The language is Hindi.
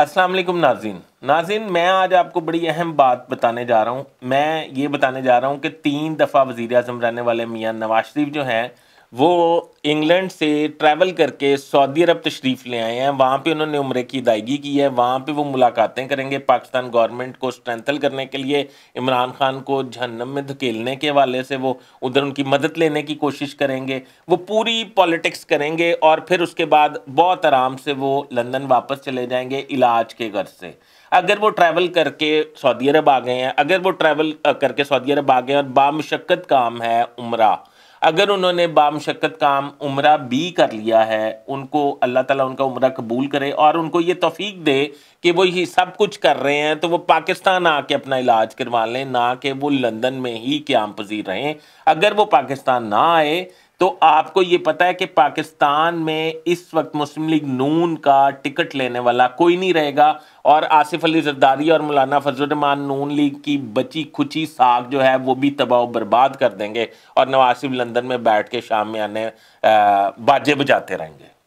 असलम नाजिन नाजीन नाजिन मैं आज आपको बड़ी अहम बात बताने जा रहा हूँ मैं ये बताने जा रहा हूँ कि तीन दफ़ा वज़ी अजम रहने वाले मियाँ नवाज शरीफ जो हैं वो इंग्लैंड से ट्रैवल करके सऊदी अरब तशरीफ़ ले आए हैं वहाँ पे उन्होंने उम्र की अदायगी की है वहाँ पे वो मुलाकातें करेंगे पाकिस्तान गवर्नमेंट को स्ट्रेंथल करने के लिए इमरान खान को जहन्नम में धकेलने के हवाले से वो उधर उनकी मदद लेने की कोशिश करेंगे वो पूरी पॉलिटिक्स करेंगे और फिर उसके बाद बहुत आराम से वो लंदन वापस चले जाएंगे इलाज के घर से अगर वो ट्रैवल करके सऊदी अरब आ गए हैं अगर वो ट्रैवल करके सऊदी अरब आ गए और बामशक्क़त काम है उम्रा अगर उन्होंने बामशक्कत काम उम्र बी कर लिया है उनको अल्लाह ताला उनका उम्र कबूल करे और उनको ये तोफ़ीक दे कि वो ये सब कुछ कर रहे हैं तो वो पाकिस्तान आके अपना इलाज करवा लें ना कि वो लंदन में ही क्याम पजीर रहें अगर वो पाकिस्तान ना आए तो आपको ये पता है कि पाकिस्तान में इस वक्त मुस्लिम लीग नून का टिकट लेने वाला कोई नहीं रहेगा और आसिफ अली जरदारी और मौलाना फजलरहमान नून लीग की बची खुची साग जो है वो भी तबाह बर्बाद कर देंगे और नवासिफ लंदन में बैठ के शाम में आने बाजे बजाते रहेंगे